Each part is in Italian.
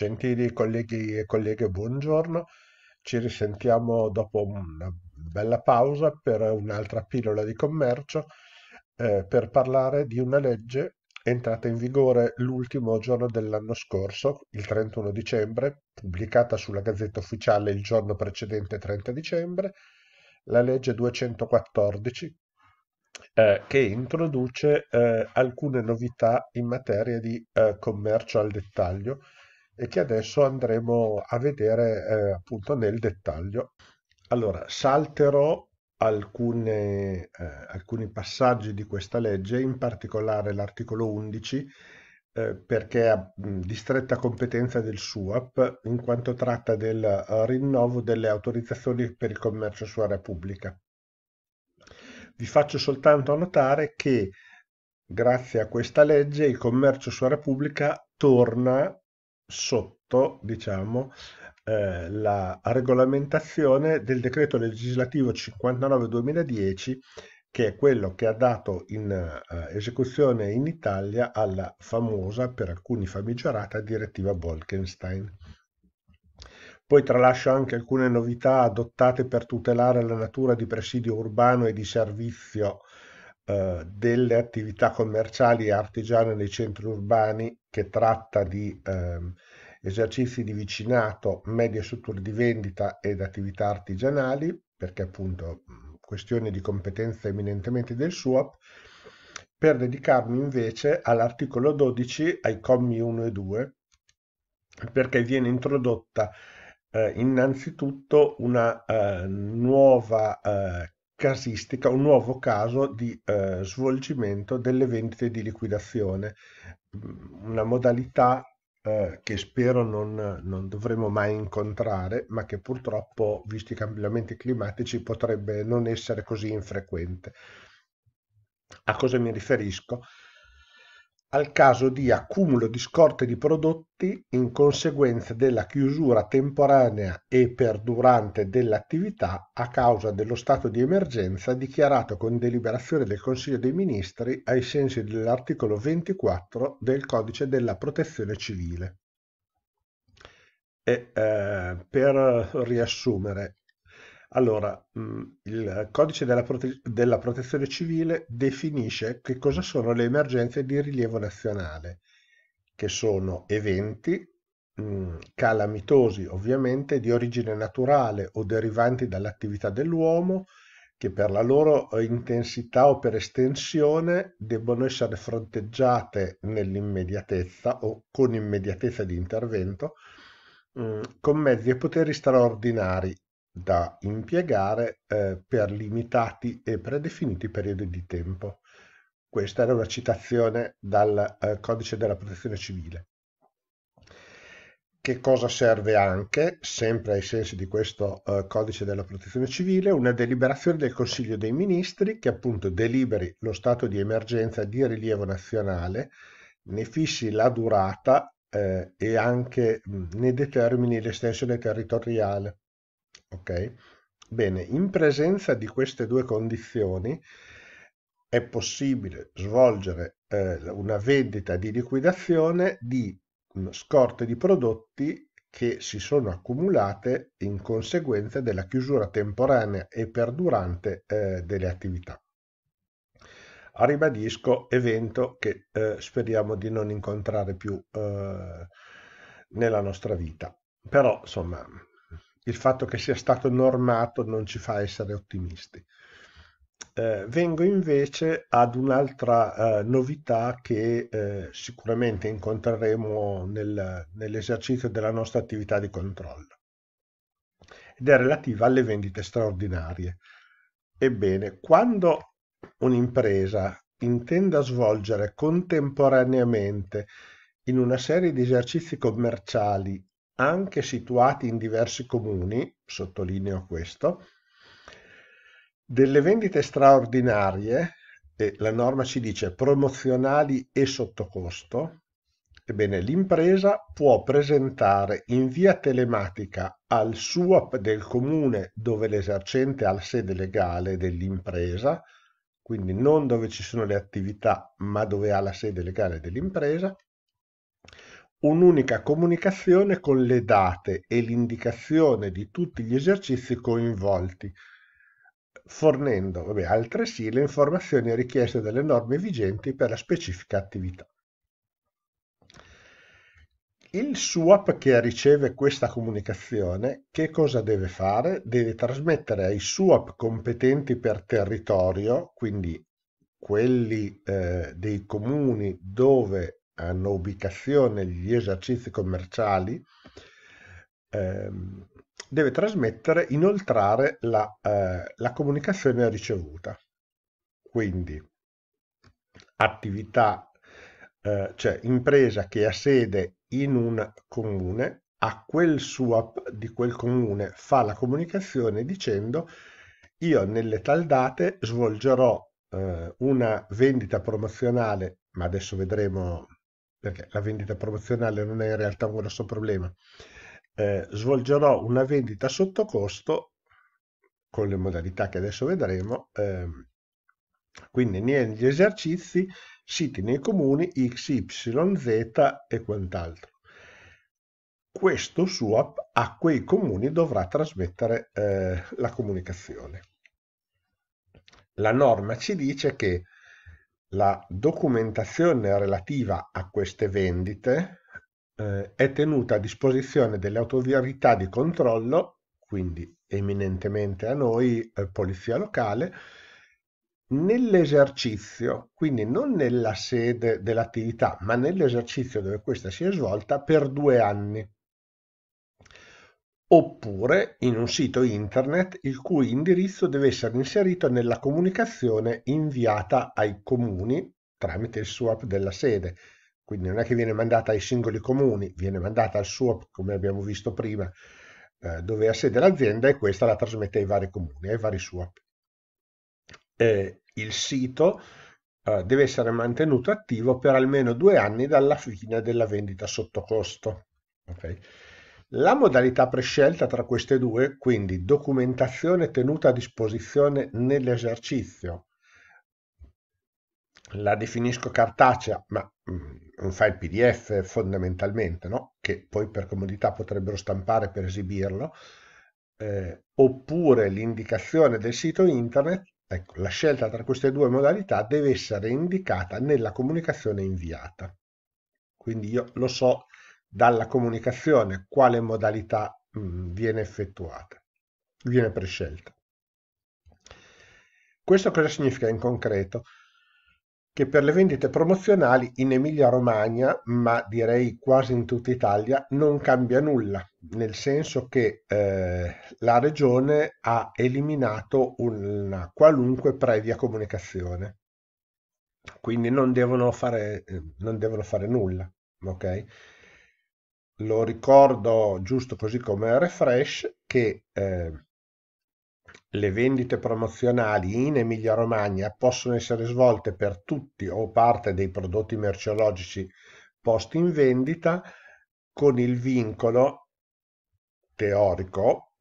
Gentili colleghi e colleghe, buongiorno. Ci risentiamo dopo una bella pausa per un'altra pillola di commercio eh, per parlare di una legge entrata in vigore l'ultimo giorno dell'anno scorso, il 31 dicembre, pubblicata sulla Gazzetta Ufficiale il giorno precedente 30 dicembre, la legge 214 eh, che introduce eh, alcune novità in materia di eh, commercio al dettaglio e che adesso andremo a vedere eh, appunto nel dettaglio. Allora, salterò alcune, eh, alcuni passaggi di questa legge, in particolare l'articolo 11, eh, perché è di stretta competenza del SUAP, in quanto tratta del eh, rinnovo delle autorizzazioni per il commercio su area pubblica. Vi faccio soltanto notare che grazie a questa legge il commercio su area pubblica torna sotto diciamo, eh, la regolamentazione del decreto legislativo 59-2010 che è quello che ha dato in eh, esecuzione in Italia alla famosa, per alcuni famigerata, direttiva Bolkenstein. Poi tralascio anche alcune novità adottate per tutelare la natura di presidio urbano e di servizio eh, delle attività commerciali e artigiane nei centri urbani che tratta di ehm, esercizi di vicinato, medie strutture di vendita ed attività artigianali, perché appunto questione di competenza eminentemente del SWAP, per dedicarmi invece all'articolo 12, ai commi 1 e 2, perché viene introdotta eh, innanzitutto una eh, nuova eh, casistica, un nuovo caso di eh, svolgimento delle vendite di liquidazione una modalità eh, che spero non, non, dovremo mai incontrare, ma che purtroppo, visti i cambiamenti climatici, potrebbe non essere così infrequente. A cosa mi riferisco? al caso di accumulo di scorte di prodotti in conseguenza della chiusura temporanea e perdurante dell'attività a causa dello stato di emergenza dichiarato con deliberazione del Consiglio dei Ministri ai sensi dell'articolo 24 del Codice della Protezione Civile. E, eh, per riassumere, allora, mm, il codice della, prote- della protezione civile definisce che cosa sono le emergenze di rilievo nazionale, che sono eventi mh, mm, calamitosi ovviamente di origine naturale o derivanti dall'attività dell'uomo, che per la loro eh, intensità o per estensione debbono essere fronteggiate nell'immediatezza o con immediatezza di intervento mh, mm, con mezzi e poteri straordinari da impiegare eh, per limitati e predefiniti periodi di tempo. Questa era una citazione dal eh, codice della protezione civile. Che cosa serve anche, sempre ai sensi di questo eh, codice della protezione civile, una deliberazione del Consiglio dei Ministri che appunto deliberi lo stato di emergenza di rilievo nazionale, ne fissi la durata eh, e anche mh, ne determini l'estensione territoriale Ok? Bene, in presenza di queste due condizioni è possibile svolgere eh, una vendita di liquidazione di mm, scorte di prodotti che si sono accumulate in conseguenza della chiusura temporanea e perdurante eh, delle attività. Ribadisco, evento che eh, speriamo di non incontrare più eh, nella nostra vita. Però, insomma, il fatto che sia stato normato non ci fa essere ottimisti. Eh, vengo invece ad un'altra eh, novità che eh, sicuramente incontreremo nel, nell'esercizio della nostra attività di controllo ed è relativa alle vendite straordinarie. Ebbene, quando un'impresa intenda svolgere contemporaneamente in una serie di esercizi commerciali anche situati in diversi comuni, sottolineo questo, delle vendite straordinarie, e la norma ci dice promozionali e sottocosto, ebbene l'impresa può presentare in via telematica al SUAP del comune dove l'esercente ha la sede legale dell'impresa, quindi non dove ci sono le attività ma dove ha la sede legale dell'impresa, un'unica comunicazione con le date e l'indicazione di tutti gli esercizi coinvolti, fornendo vabbè, altresì le informazioni richieste dalle norme vigenti per la specifica attività. Il SWAP che riceve questa comunicazione, che cosa deve fare? Deve trasmettere ai SWAP competenti per territorio, quindi quelli eh, dei comuni dove hanno ubicazione gli esercizi commerciali, ehm, deve trasmettere, inoltrare la, eh, la comunicazione ricevuta. Quindi attività, eh, cioè impresa che ha sede in un comune, a quel swap di quel comune fa la comunicazione dicendo io nelle tal date svolgerò eh, una vendita promozionale, ma adesso vedremo perché la vendita promozionale non è in realtà un grosso problema, eh, svolgerò una vendita sotto costo con le modalità che adesso vedremo, eh, quindi negli esercizi, siti nei comuni, X, Y, Z e quant'altro. Questo swap a quei comuni dovrà trasmettere eh, la comunicazione. La norma ci dice che la documentazione relativa a queste vendite eh, è tenuta a disposizione delle autorità di controllo, quindi eminentemente a noi, eh, Polizia Locale, nell'esercizio, quindi non nella sede dell'attività, ma nell'esercizio dove questa si è svolta per due anni oppure in un sito internet il cui indirizzo deve essere inserito nella comunicazione inviata ai comuni tramite il SWAP della sede. Quindi non è che viene mandata ai singoli comuni, viene mandata al SWAP come abbiamo visto prima eh, dove ha sede l'azienda e questa la trasmette ai vari comuni, ai vari SWAP. Eh, il sito eh, deve essere mantenuto attivo per almeno due anni dalla fine della vendita sotto costo. Okay? La modalità prescelta tra queste due, quindi documentazione tenuta a disposizione nell'esercizio, la definisco cartacea, ma mm, un file PDF fondamentalmente, no? che poi per comodità potrebbero stampare per esibirlo, eh, oppure l'indicazione del sito internet, ecco, la scelta tra queste due modalità deve essere indicata nella comunicazione inviata. Quindi io lo so dalla comunicazione quale modalità mh, mm, viene effettuata, viene prescelta. Questo cosa significa in concreto? Che per le vendite promozionali in Emilia-Romagna, ma direi quasi in tutta Italia, non cambia nulla, nel senso che eh, la regione ha eliminato una qualunque previa comunicazione. Quindi non devono fare, eh, non devono fare nulla, ok? lo ricordo giusto così come refresh che eh, le vendite promozionali in Emilia Romagna possono essere svolte per tutti o parte dei prodotti merceologici posti in vendita con il vincolo teorico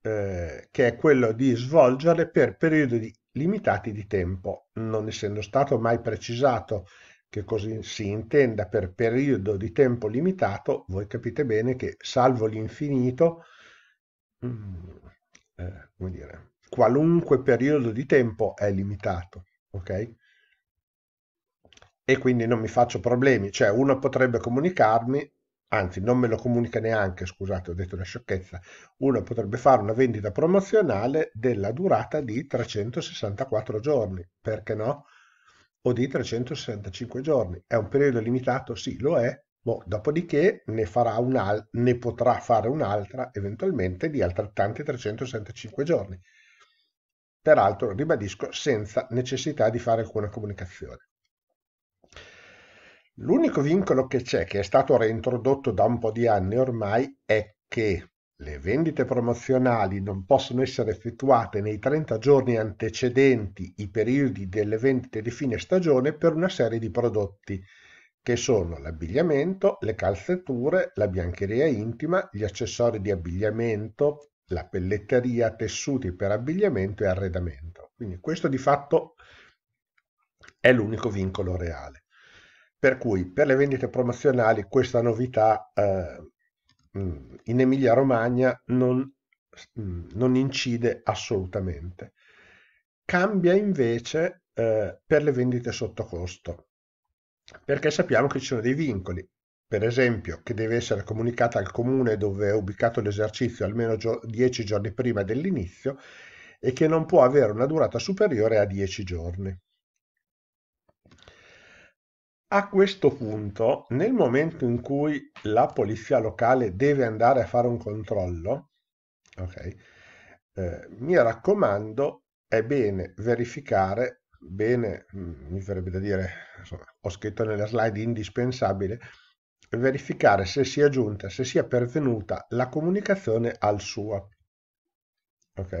eh, che è quello di svolgere per periodi limitati di tempo, non essendo stato mai precisato che cosa si intenda per periodo di tempo limitato, voi capite bene che salvo l'infinito, mm, eh, qualunque periodo di tempo è limitato, ok? E quindi non mi faccio problemi, cioè uno potrebbe comunicarmi, anzi non me lo comunica neanche, scusate ho detto una sciocchezza, uno potrebbe fare una vendita promozionale della durata di 364 giorni, perché no? o di 365 giorni. È un periodo limitato? Sì, lo è. Boh, dopodiché ne, farà un ne potrà fare un'altra eventualmente di altrettanti 365 giorni. Peraltro, ribadisco, senza necessità di fare alcuna comunicazione. L'unico vincolo che c'è, che è stato reintrodotto da un po' di anni ormai, è che le vendite promozionali non possono essere effettuate nei 30 giorni antecedenti i periodi delle vendite di fine stagione per una serie di prodotti, che sono l'abbigliamento, le calzature, la biancheria intima, gli accessori di abbigliamento, la pelletteria, tessuti per abbigliamento e arredamento. Quindi questo di fatto è l'unico vincolo reale. Per cui per le vendite promozionali questa novità eh, Mm, in Emilia Romagna non, mm, non incide assolutamente. Cambia invece eh, per le vendite sotto costo, perché sappiamo che ci sono dei vincoli, per esempio che deve essere comunicata al comune dove è ubicato l'esercizio almeno 10 gio giorni prima dell'inizio e che non può avere una durata superiore a 10 giorni. A questo punto, nel momento in cui la polizia locale deve andare a fare un controllo, ok, eh, mi raccomando, è bene verificare, bene, mm, mi verrebbe da dire, insomma, ho scritto nelle slide indispensabile, verificare se sia giunta, se sia pervenuta la comunicazione al suo. Ok?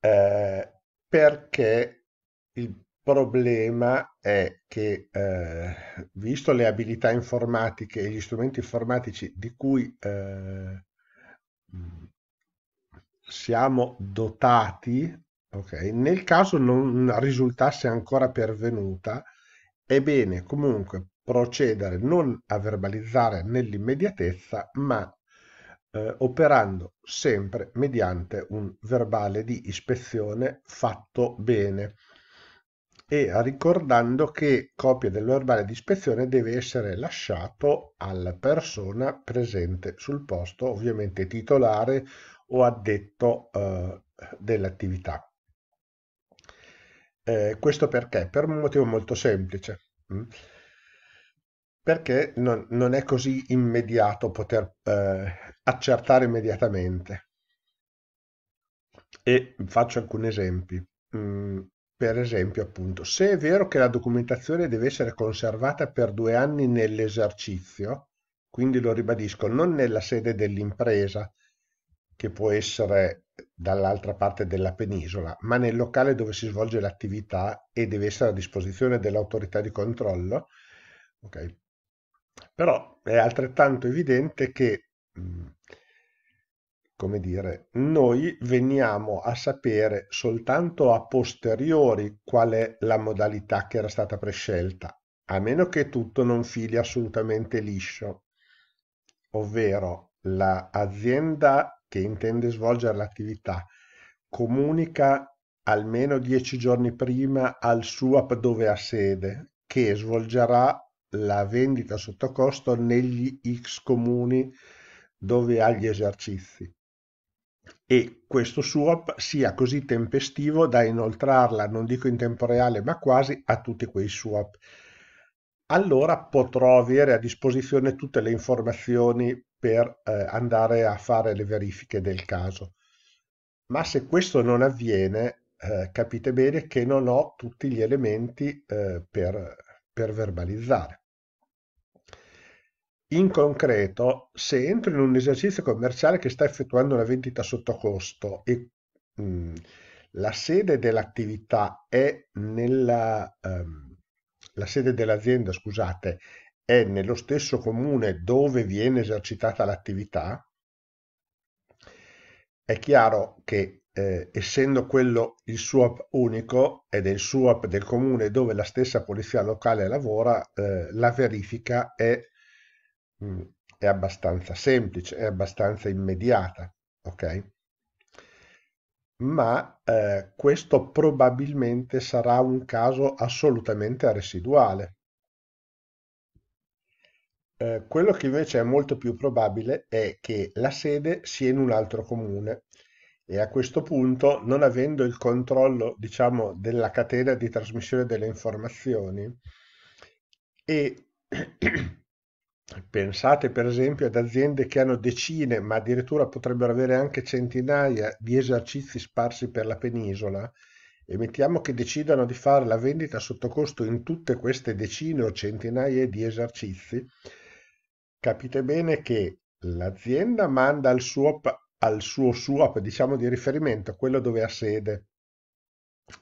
Eh, perché il problema è che, eh, visto le abilità informatiche e gli strumenti informatici di cui eh, mm, siamo dotati, okay, nel caso non risultasse ancora pervenuta, è bene comunque procedere non a verbalizzare nell'immediatezza, ma eh, operando sempre mediante un verbale di ispezione fatto bene e ricordando che copia del verbale di ispezione deve essere lasciato alla persona presente sul posto, ovviamente titolare o addetto eh, dell'attività. Eh, questo perché? Per un motivo molto semplice. Mh? Mm? Perché non, non, è così immediato poter eh, accertare immediatamente. E faccio alcuni esempi. Mm, per esempio, appunto, se è vero che la documentazione deve essere conservata per due anni nell'esercizio, quindi lo ribadisco, non nella sede dell'impresa, che può essere dall'altra parte della penisola, ma nel locale dove si svolge l'attività e deve essere a disposizione dell'autorità di controllo, ok? Però è altrettanto evidente che mh, come dire, noi veniamo a sapere soltanto a posteriori qual è la modalità che era stata prescelta, a meno che tutto non fili assolutamente liscio, ovvero l'azienda la che intende svolgere l'attività comunica almeno dieci giorni prima al SUAP dove ha sede, che svolgerà la vendita sotto costo negli X comuni dove ha gli esercizi e questo swap sia così tempestivo da inoltrarla, non dico in tempo reale, ma quasi a tutti quei swap. Allora potrò avere a disposizione tutte le informazioni per eh, andare a fare le verifiche del caso. Ma se questo non avviene, eh, capite bene che non ho tutti gli elementi eh, per, per verbalizzare. In concreto, se entro in un esercizio commerciale che sta effettuando una vendita sotto costo e mh, mhmm, la sede dell'attività è nella ehm, la sede dell'azienda, scusate, è nello stesso comune dove viene esercitata l'attività, è chiaro che eh, essendo quello il swap unico ed è il swap del comune dove la stessa polizia locale lavora, eh, la verifica è Mm, è abbastanza semplice, è abbastanza immediata, ok? Ma eh, questo probabilmente sarà un caso assolutamente residuale. Eh, quello che invece è molto più probabile è che la sede sia in un altro comune e a questo punto, non avendo il controllo, diciamo, della catena di trasmissione delle informazioni e Pensate per esempio ad aziende che hanno decine, ma addirittura potrebbero avere anche centinaia di esercizi sparsi per la penisola e mettiamo che decidano di fare la vendita sotto costo in tutte queste decine o centinaia di esercizi. Capite bene che l'azienda manda al suo, al suo SWAP, diciamo di riferimento, quello dove ha sede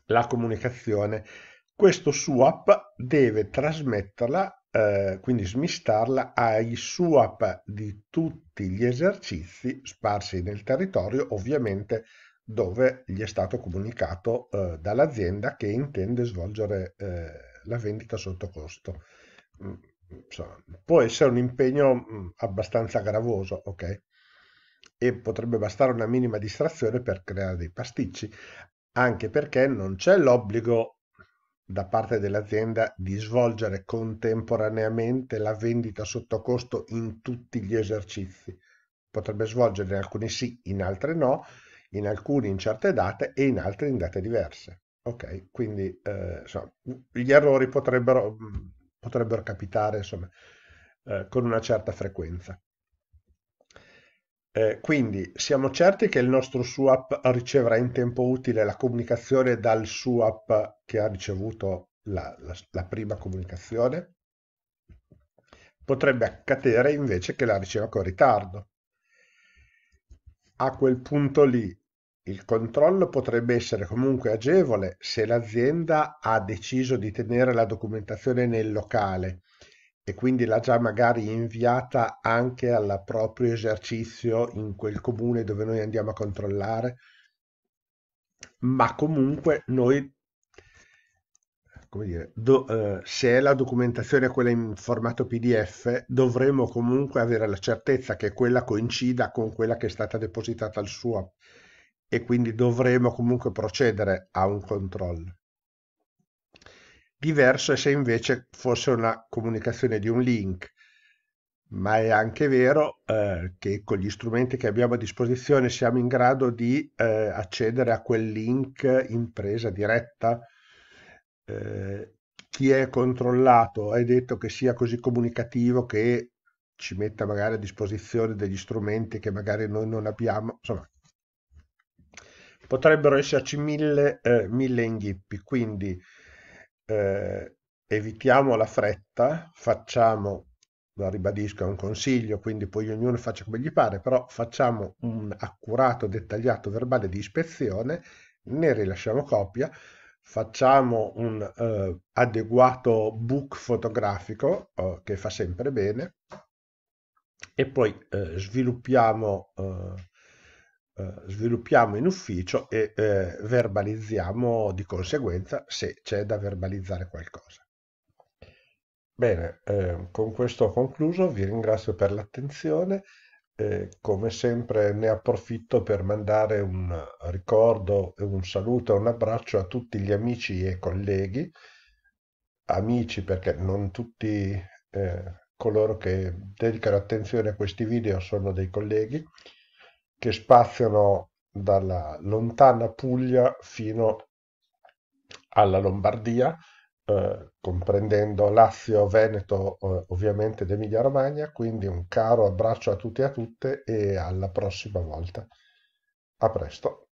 la comunicazione. Questo SWAP deve trasmetterla eh, quindi smistarla ai swap di tutti gli esercizi sparsi nel territorio, ovviamente dove gli è stato comunicato eh, dall'azienda che intende svolgere eh, la vendita sotto costo. Mm, insomma, può essere un impegno mm, abbastanza gravoso, ok? E potrebbe bastare una minima distrazione per creare dei pasticci, anche perché non c'è l'obbligo da parte dell'azienda di svolgere contemporaneamente la vendita sotto costo in tutti gli esercizi. Potrebbe svolgere in alcuni sì, in altri no, in alcuni in certe date e in altri in date diverse. Ok, quindi eh, insomma, gli errori potrebbero, mm, potrebbero capitare insomma, eh, con una certa frequenza. Eh, quindi siamo certi che il nostro SWAP riceverà in tempo utile la comunicazione dal SWAP che ha ricevuto la, la, la prima comunicazione? Potrebbe accadere invece che la riceva con ritardo. A quel punto lì il controllo potrebbe essere comunque agevole se l'azienda ha deciso di tenere la documentazione nel locale e quindi l'ha già magari inviata anche al proprio esercizio in quel comune dove noi andiamo a controllare, ma comunque noi, come dire, do, eh, se la documentazione è quella in formato PDF, dovremo comunque avere la certezza che quella coincida con quella che è stata depositata al suo e quindi dovremo comunque procedere a un controllo. Diverso è se invece fosse una comunicazione di un link, ma è anche vero eh, che con gli strumenti che abbiamo a disposizione siamo in grado di eh, accedere a quel link in presa diretta. Eh, chi è controllato è detto che sia così comunicativo che ci metta magari a disposizione degli strumenti che magari noi non abbiamo, insomma potrebbero esserci mille, eh, mille inghippi, quindi eh, evitiamo la fretta, facciamo, lo ribadisco, è un consiglio, quindi poi ognuno faccia come gli pare, però facciamo un mm. accurato, dettagliato verbale di ispezione, ne rilasciamo copia, facciamo un eh, adeguato book fotografico eh, che fa sempre bene e poi eh, sviluppiamo eh, eh, sviluppiamo in ufficio e eh, verbalizziamo di conseguenza se c'è da verbalizzare qualcosa. Bene, eh, con questo ho concluso, vi ringrazio per l'attenzione, eh, come sempre ne approfitto per mandare un ricordo, un saluto e un abbraccio a tutti gli amici e colleghi, amici perché non tutti eh, coloro che dedicano attenzione a questi video sono dei colleghi, che spaziano dalla lontana Puglia fino alla Lombardia, eh, comprendendo Lazio, Veneto, eh, ovviamente ed Emilia Romagna, quindi un caro abbraccio a tutti e a tutte e alla prossima volta. A presto.